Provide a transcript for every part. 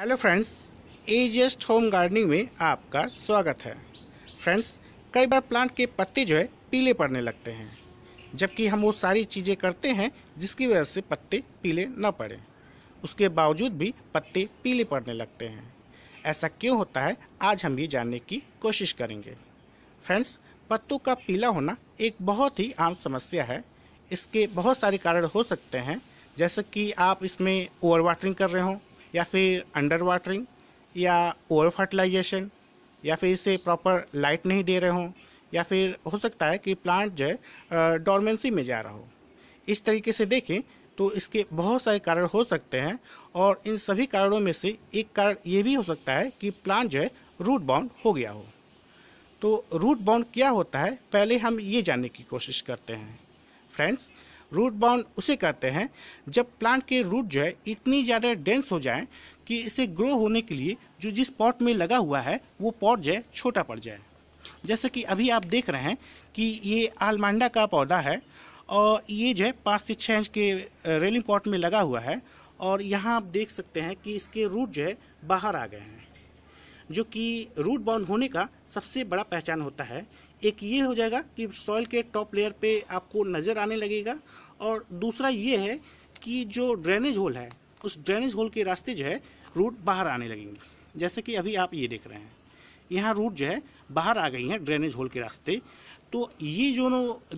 hello friends एजेस्ट home gardening में आपका स्वागत है फ्रेंड्स कई बार प्लांट के पत्ते जो है पीले पड़ने लगते हैं जबकि हम वो सारी चीज़ें करते हैं जिसकी वजह से पत्ते पीले न पड़े उसके बावजूद भी पत्ते पीले पड़ने लगते हैं ऐसा क्यों होता है आज हम ये जानने की कोशिश करेंगे फ्रेंड्स पत्तों का पीला होना एक बहुत ही आम समस्या है इसके बहुत सारे कारण हो सकते हैं जैसे कि आप इसमें ओवर वाटरिंग कर रहे हों या फिर अंडर वाटरिंग या ओवर फर्टिलाइजेशन या फिर इसे प्रॉपर लाइट नहीं दे रहे हों या फिर हो सकता है कि प्लांट जो है डॉर्मेंसी में जा रहा हो इस तरीके से देखें तो इसके बहुत सारे कारण हो सकते हैं और इन सभी कारणों में से एक कारण ये भी हो सकता है कि प्लांट जो है रूट बाउंड हो गया हो तो रूट बाउंड क्या होता है पहले हम ये जानने की कोशिश करते हैं फ्रेंड्स रूट बाउंड उसे कहते हैं जब प्लांट के रूट जो है इतनी ज़्यादा डेंस हो जाए कि इसे ग्रो होने के लिए जो जिस पॉट में लगा हुआ है वो पॉट जो है छोटा पड़ जाए जैसे कि अभी आप देख रहे हैं कि ये आलमांडा का पौधा है और ये जो है पाँच से छः इंच के रेलिंग पॉट में लगा हुआ है और यहाँ आप देख सकते हैं कि इसके रूट जो है बाहर आ गए हैं जो कि रूट बाउंड होने का सबसे बड़ा पहचान होता है एक ये हो जाएगा कि सॉइल के टॉप लेयर पे आपको नज़र आने लगेगा और दूसरा ये है कि जो ड्रेनेज होल है उस ड्रेनेज होल के रास्ते जो है रूट बाहर आने लगेंगे जैसे कि अभी आप ये देख रहे हैं यहाँ रूट जो है बाहर आ गई है ड्रेनेज होल के रास्ते तो ये जो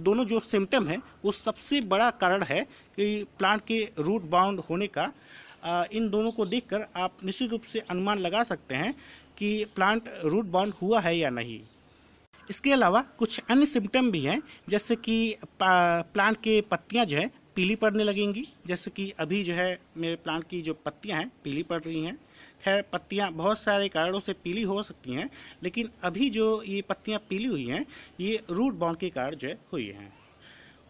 दोनों जो सिम्टम है वो सबसे बड़ा कारण है कि प्लांट के रूट बाउंड होने का इन दोनों को देखकर आप निश्चित रूप से अनुमान लगा सकते हैं कि प्लांट रूट बाउंड हुआ है या नहीं इसके अलावा कुछ अन्य सिम्टम भी हैं जैसे कि प्लांट के पत्तियां जो है पीली पड़ने लगेंगी जैसे कि अभी जो है मेरे प्लांट की जो पत्तियां हैं पीली पड़ रही हैं खैर पत्तियां बहुत सारे कारणों से पीली हो सकती हैं लेकिन अभी जो ये पत्तियां पीली हुई हैं ये रूट बॉन्ड के कारण जो है हुई हैं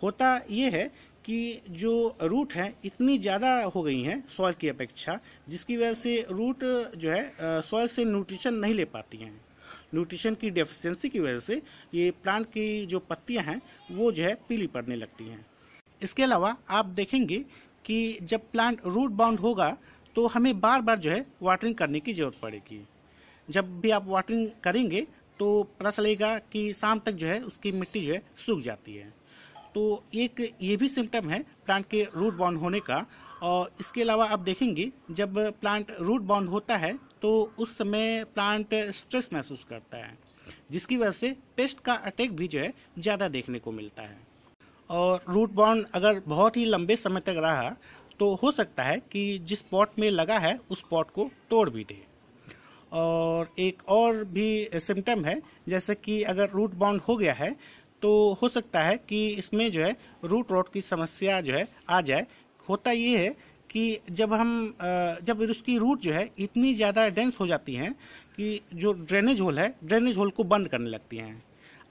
होता ये है कि जो रूट हैं इतनी ज़्यादा हो गई हैं सॉइल की अपेक्षा जिसकी वजह से रूट जो है सॉइल से न्यूट्रिशन नहीं ले पाती हैं न्यूट्रिशन की डेफिशिएंसी की वजह से ये प्लांट की जो पत्तियां हैं वो जो है पीली पड़ने लगती हैं इसके अलावा आप देखेंगे कि जब प्लांट रूट बाउंड होगा तो हमें बार बार जो है वाटरिंग करने की ज़रूरत पड़ेगी जब भी आप वाटरिंग करेंगे तो पता चलेगा कि शाम तक जो है उसकी मिट्टी जो है सूख जाती है तो एक ये भी सिम्टम है प्लांट के रूट बाउंड होने का और इसके अलावा आप देखेंगे जब प्लांट रूट बाउंड होता है तो उस समय प्लांट स्ट्रेस महसूस करता है जिसकी वजह से पेस्ट का अटैक भी जो है ज़्यादा देखने को मिलता है और रूट बॉन्ड अगर बहुत ही लंबे समय तक रहा तो हो सकता है कि जिस पॉट में लगा है उस पॉट को तोड़ भी दे और एक और भी सिम्टम है जैसे कि अगर रूट बाउंड हो गया है तो हो सकता है कि इसमें जो है रूट रोट की समस्या जो है आ जाए होता ये है कि जब हम जब उसकी रूट जो है इतनी ज़्यादा डेंस हो जाती हैं कि जो ड्रेनेज होल है ड्रेनेज होल को बंद करने लगती हैं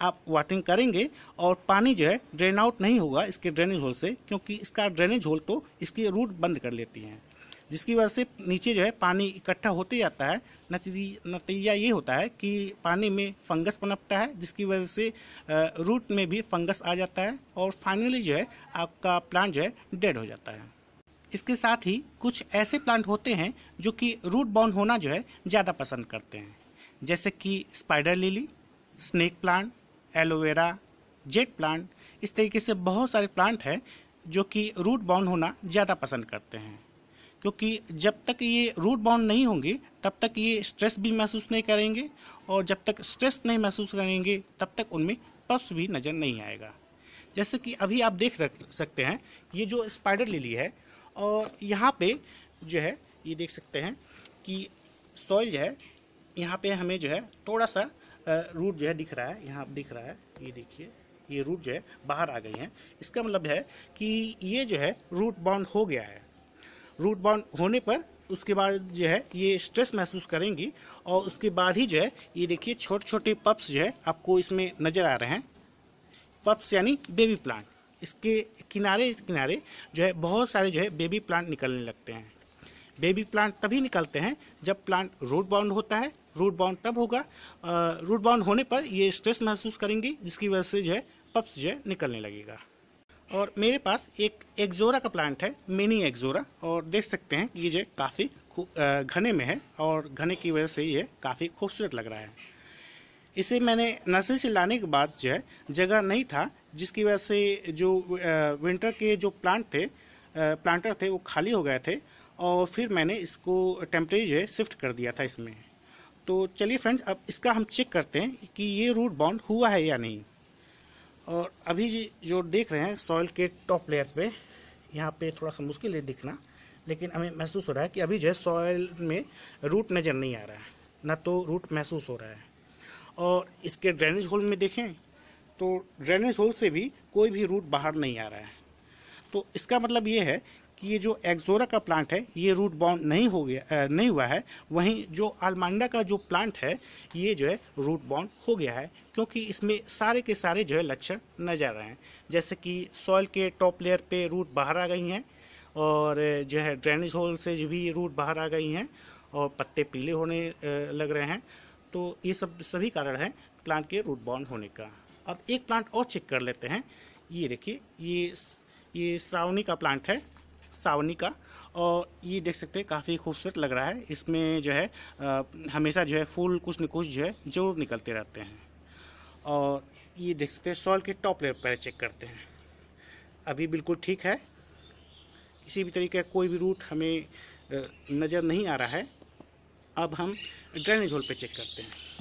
आप वाटरिंग करेंगे और पानी जो है ड्रेन आउट नहीं होगा इसके ड्रेनेज होल से क्योंकि इसका ड्रेनेज होल तो इसकी रूट बंद कर लेती हैं जिसकी वजह से नीचे जो है पानी इकट्ठा होते जाता है नतीजा ये होता है कि पानी में फंगस पनपता है जिसकी वजह से रूट में भी फंगस आ जाता है और फाइनली जो है आपका प्लांट जो है डेड हो जाता है इसके साथ ही कुछ ऐसे प्लांट होते हैं जो कि रूट बाउंड होना जो है ज़्यादा पसंद करते हैं जैसे कि spider lily snake plant aloe vera jade plant इस तरीके से बहुत सारे प्लांट हैं जो कि रूट बाउंड होना ज़्यादा पसंद करते हैं क्योंकि जब तक ये रूट बाउंड नहीं होंगे तब तक ये स्ट्रेस भी महसूस नहीं करेंगे और जब तक स्ट्रेस नहीं महसूस करेंगे तब तक उनमें पप्स भी नज़र नहीं आएगा जैसे कि अभी आप देख सकते हैं ये जो स्पाइडर लिली है और यहाँ पे जो है ये देख सकते हैं कि सॉइल जो है यहाँ पे हमें जो है थोड़ा सा रूट जो है दिख रहा है यहाँ दिख रहा है ये देखिए ये रूट जो है बाहर आ गई हैं इसका मतलब है कि ये जो है रूट बाउंड हो गया है रूट बाउंड होने पर उसके बाद जो है ये स्ट्रेस महसूस करेंगी और उसके बाद ही जो है ये देखिए छोटे छोटे पप्स जो है आपको इसमें नज़र आ रहे हैं पप्स यानी बेबी प्लांट इसके किनारे किनारे जो है बहुत सारे जो है बेबी प्लांट निकलने लगते हैं बेबी प्लांट तभी निकलते हैं जब प्लांट रूट बाउंड होता है रूट बाउंड तब होगा रूट बाउंड होने पर ये स्ट्रेस महसूस करेंगी जिसकी वजह से जो है पप्स जो है निकलने लगेगा और मेरे पास एक एक्जोरा का प्लांट है मिनी एक्जोरा और देख सकते हैं ये जो काफ़ी घने में है और घने की वजह से ये काफ़ी खूबसूरत लग रहा है इसे मैंने नर्सरी से लाने के बाद जो है जगह नहीं था जिसकी वजह से जो विंटर के जो प्लांट थे प्लांटर थे वो खाली हो गए थे और फिर मैंने इसको टेम्परेरी जो है शिफ्ट कर दिया था इसमें तो चलिए फ्रेंड्स अब इसका हम चेक करते हैं कि ये रूट बाउंड हुआ है या नहीं और अभी जो देख रहे हैं सॉइल के टॉप लेयर पे यहाँ पे थोड़ा सा मुश्किल है दिखना लेकिन हमें महसूस हो रहा है कि अभी जो है सॉइल में रूट नज़र नहीं आ रहा है ना तो रूट महसूस हो रहा है और इसके ड्रेनेज होल में देखें तो ड्रेनेज होल से भी कोई भी रूट बाहर नहीं आ रहा है तो इसका मतलब ये है कि ये जो एक्जोरा का प्लांट है ये रूट बाउंड नहीं हो गया नहीं हुआ है वहीं जो आलमांडा का जो प्लांट है ये जो है रूट बाउंड हो गया है क्योंकि इसमें सारे के सारे जो है लक्षण नजर रहे हैं जैसे कि सॉइल के टॉप लेयर पे रूट बाहर आ गई हैं और जो है ड्रेनेज होल से जो भी रूट बाहर आ गई हैं और पत्ते पीले होने लग रहे हैं तो ये सब सभी कारण हैं प्लांट के रूट बाउंड होने का अब एक प्लांट और चेक कर लेते हैं ये देखिए ये ये श्रावणी का प्लांट है सावनी का और ये देख सकते हैं काफ़ी खूबसूरत लग रहा है इसमें जो है आ, हमेशा जो है फूल कुछ न कुछ जो है ज़रूर निकलते रहते हैं और ये देख सकते हैं सॉल के टॉप लेयर पर चेक करते हैं अभी बिल्कुल ठीक है किसी भी तरीके का कोई भी रूट हमें नज़र नहीं आ रहा है अब हम ड्रेनेज होल पे चेक करते हैं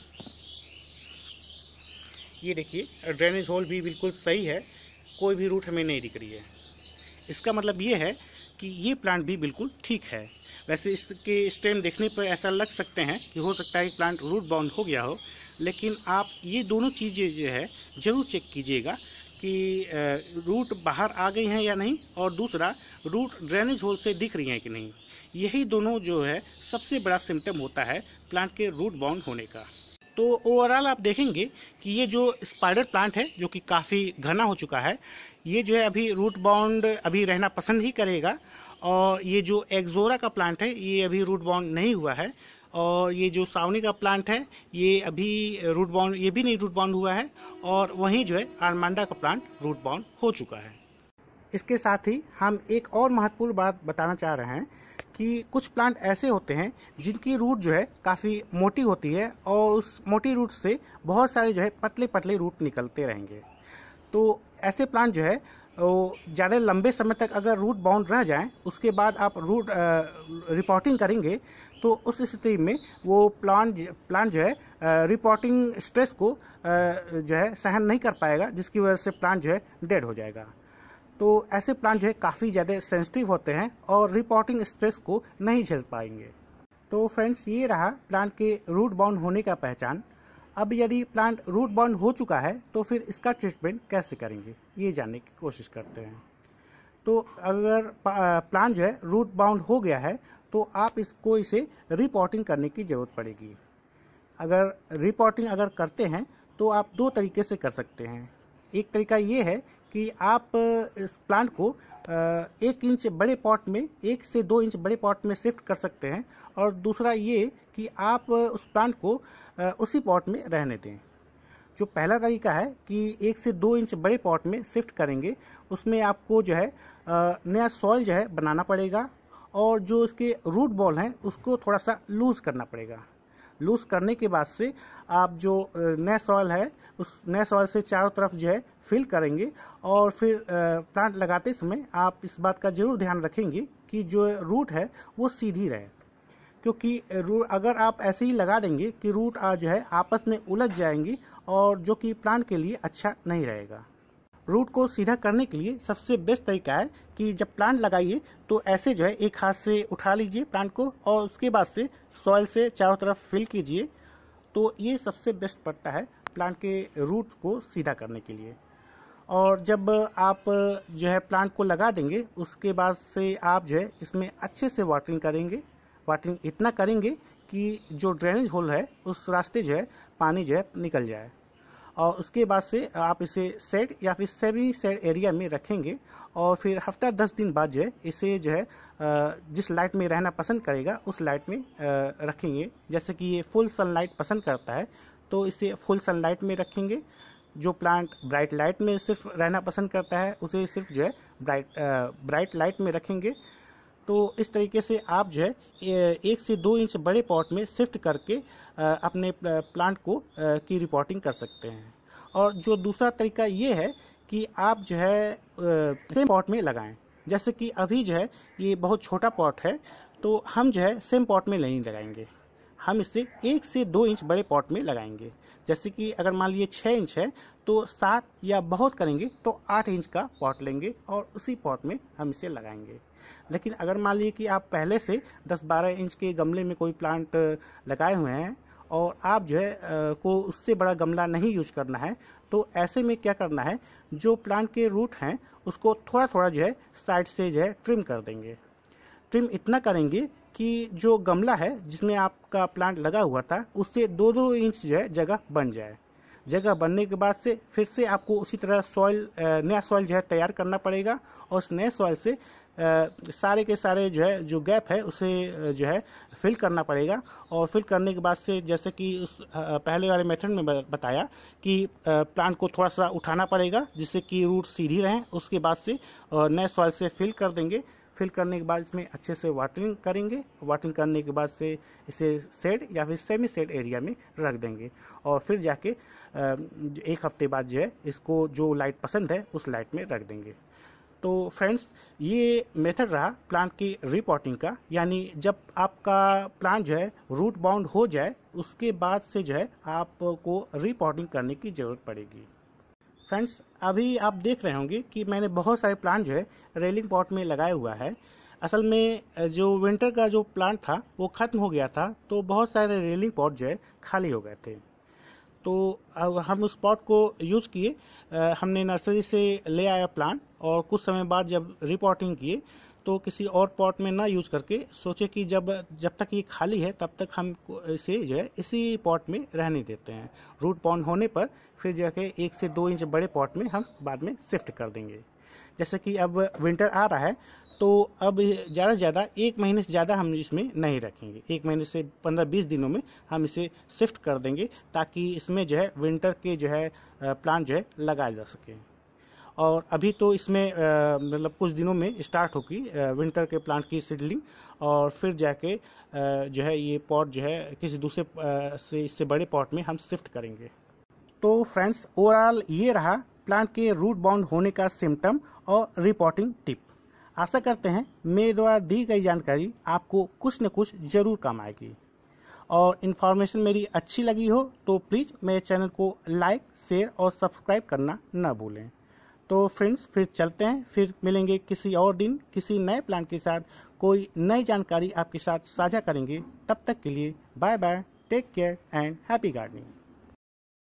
ये देखिए ड्रेनेज होल भी बिल्कुल सही है कोई भी रूट हमें नहीं दिख रही है इसका मतलब ये है कि ये प्लांट भी बिल्कुल ठीक है वैसे इसके स्टेम देखने पर ऐसा लग सकते हैं कि हो सकता है प्लांट रूट बाउंड हो गया हो लेकिन आप ये दोनों चीज़ें जो है ज़रूर चेक कीजिएगा कि रूट बाहर आ गई हैं या नहीं और दूसरा रूट ड्रेनेज होल से दिख रही हैं कि नहीं यही दोनों जो है सबसे बड़ा सिम्टम होता है प्लांट के रूट बाउंड होने का तो ओवरऑल आप देखेंगे कि ये जो स्पाइडर प्लांट है जो कि काफ़ी घना हो चुका है ये जो है अभी रूट बाउंड अभी रहना पसंद ही करेगा और ये जो एक्जोरा का प्लांट है ये अभी रूट बाउंड नहीं हुआ है और ये जो सावनी का प्लांट है ये अभी रूट बाउंड ये भी नहीं रूट बाउंड हुआ है और वहीं जो है आरमांडा का प्लांट रूट बाउंड हो चुका है इसके साथ ही हम एक और महत्वपूर्ण बात बताना चाह रहे हैं कि कुछ प्लांट ऐसे होते हैं जिनकी रूट जो है काफ़ी मोटी होती है और उस मोटी रूट से बहुत सारे जो है पतले पतले रूट निकलते रहेंगे तो ऐसे प्लांट जो है वो ज़्यादा लंबे समय तक अगर रूट बाउंड रह जाएं उसके बाद आप रूट रिपोर्टिंग करेंगे तो उस स्थिति में वो प्लांट प्लांट जो है रिपोर्टिंग स्ट्रेस को आ, जो है सहन नहीं कर पाएगा जिसकी वजह से प्लांट जो है डेड हो जाएगा तो ऐसे प्लांट जो है काफ़ी ज़्यादा सेंसिटिव होते हैं और रिपोर्टिंग स्ट्रेस को नहीं झेल पाएंगे तो फ्रेंड्स ये रहा प्लांट के रूट बाउंड होने का पहचान अब यदि प्लांट रूट बाउंड हो चुका है तो फिर इसका ट्रीटमेंट कैसे करेंगे ये जानने की कोशिश करते हैं तो अगर प्लांट जो है रूट बाउंड हो गया है तो आप इसको इसे रिपोर्टिंग करने की ज़रूरत पड़ेगी अगर रिपोर्टिंग अगर करते हैं तो आप दो तरीके से कर सकते हैं एक तरीका ये है कि आप इस प्लांट को एक इंच बड़े पॉट में एक से दो इंच बड़े पॉट में शिफ्ट कर सकते हैं और दूसरा ये कि आप उस प्लांट को उसी पॉट में रहने दें जो पहला तरीका है कि एक से दो इंच बड़े पॉट में शिफ्ट करेंगे उसमें आपको जो है नया सॉइल जो है बनाना पड़ेगा और जो इसके रूट बॉल हैं उसको थोड़ा सा लूज़ करना पड़ेगा लूज़ करने के बाद से आप जो नए सॉयल है उस नए सॉयल से चारों तरफ जो है फिल करेंगे और फिर प्लांट लगाते समय आप इस बात का जरूर ध्यान रखेंगे कि जो रूट है वो सीधी रहे क्योंकि अगर आप ऐसे ही लगा देंगे कि रूट जो है आपस में उलझ जाएंगे और जो कि प्लांट के लिए अच्छा नहीं रहेगा रूट को सीधा करने के लिए सबसे बेस्ट तरीका है कि जब प्लांट लगाइए तो ऐसे जो है एक हाथ से उठा लीजिए प्लांट को और उसके बाद से सॉइल से चारों तरफ फिल कीजिए तो ये सबसे बेस्ट पड़ता है प्लांट के रूट को सीधा करने के लिए और जब आप जो है प्लांट को लगा देंगे उसके बाद से आप जो है इसमें अच्छे से वाटरिंग करेंगे वाटरिंग इतना करेंगे कि जो ड्रेनेज होल है उस रास्ते जो है पानी जो है निकल जाए और उसके बाद से आप इसे सेड या फिर सेमी सेड एरिया में रखेंगे और फिर हफ्ता दस दिन बाद जो है इसे जो है जिस लाइट में रहना पसंद करेगा उस लाइट में रखेंगे जैसे कि ये फुल सनलाइट पसंद करता है तो इसे फुल सनलाइट में रखेंगे जो प्लांट ब्राइट लाइट में सिर्फ रहना पसंद करता है उसे सिर्फ जो है ब्राइट ब्राइट लाइट में रखेंगे तो इस तरीके से आप जो है एक से दो इंच बड़े पॉट में शिफ्ट करके अपने प्लांट को की रिपोर्टिंग कर सकते हैं और जो दूसरा तरीका ये है कि आप जो है सेम पॉट में लगाएं जैसे कि अभी जो है ये बहुत छोटा पॉट है तो हम जो है सेम पॉट में नहीं लगाएंगे हम इसे एक से दो इंच बड़े पॉट में लगाएंगे जैसे कि अगर मान लीजिए छः इंच है तो सात या बहुत करेंगे तो आठ इंच का पॉट लेंगे और उसी पॉट में हम इसे लगाएंगे लेकिन अगर मान लीजिए कि आप पहले से 10-12 इंच के गमले में कोई प्लांट लगाए हुए हैं और आप जो है को उससे बड़ा गमला नहीं यूज करना है तो ऐसे में क्या करना है जो प्लांट के रूट हैं उसको थोड़ा थोड़ा जो है साइड से जो है ट्रिम कर देंगे ट्रिम इतना करेंगे कि जो गमला है जिसमें आपका प्लांट लगा हुआ था उससे दो दो इंच जो है जगह बन जाए जगह बनने के बाद से फिर से आपको उसी तरह सॉइल नया सॉइल जो है तैयार करना पड़ेगा और उस नए सॉइल से सारे के सारे जो है जो गैप है उसे जो है फिल करना पड़ेगा और फिल करने के बाद से जैसे कि उस पहले वाले मेथड में बताया कि प्लांट को थोड़ा सा उठाना पड़ेगा जिससे कि रूट सीधी रहें उसके बाद से नए सॉइल से फिल कर देंगे फिल करने के बाद इसमें अच्छे से वाटरिंग करेंगे वाटरिंग करने के बाद से इसे सेड या फिर सेमी सेड एरिया में रख देंगे और फिर जाके एक हफ्ते बाद जो है इसको जो लाइट पसंद है उस लाइट में रख देंगे तो फ्रेंड्स ये मेथड रहा प्लांट की रिपोर्टिंग का यानी जब आपका प्लांट जो है रूट बाउंड हो जाए उसके बाद से जो है आपको रिपोर्टिंग करने की ज़रूरत पड़ेगी फ्रेंड्स अभी आप देख रहे होंगे कि मैंने बहुत सारे प्लांट जो है रेलिंग पॉट में लगाया हुआ है असल में जो विंटर का जो प्लांट था वो ख़त्म हो गया था तो बहुत सारे रेलिंग पॉट जो है खाली हो गए थे तो हम उस पॉट को यूज किए हमने नर्सरी से ले आया प्लांट और कुछ समय बाद जब रिपोर्टिंग किए तो किसी और पॉट में ना यूज करके सोचे कि जब जब तक ये खाली है तब तक हम इसे जो है इसी पॉट में रहने देते हैं रूट पॉन्ड होने पर फिर जो है एक से दो इंच बड़े पॉट में हम बाद में शिफ्ट कर देंगे जैसे कि अब विंटर आ रहा है तो अब ज़्यादा से ज़्यादा एक महीने से ज़्यादा हम इसमें नहीं रखेंगे एक महीने से पंद्रह बीस दिनों में हम इसे शिफ्ट कर देंगे ताकि इसमें जो है विंटर के जो है प्लांट जो है लगाए जा सके और अभी तो इसमें मतलब कुछ दिनों में स्टार्ट होगी विंटर के प्लांट की सीडलिंग और फिर जाके जो है ये पॉट जो है किसी दूसरे से इससे बड़े पॉट में हम शिफ्ट करेंगे तो फ्रेंड्स ओवरऑल ये रहा प्लांट के रूट बाउंड होने का सिम्टम और रिपोर्टिंग टिप आशा करते हैं मेरे द्वारा दी गई जानकारी आपको कुछ न कुछ ज़रूर काम आएगी और इन्फॉर्मेशन मेरी अच्छी लगी हो तो प्लीज़ मेरे चैनल को लाइक शेयर और सब्सक्राइब करना न भूलें तो फ्रेंड्स फिर चलते हैं फिर मिलेंगे किसी और दिन किसी नए प्लान के साथ कोई नई जानकारी आपके साथ साझा करेंगे तब तक के लिए bye bye take care and happy gardening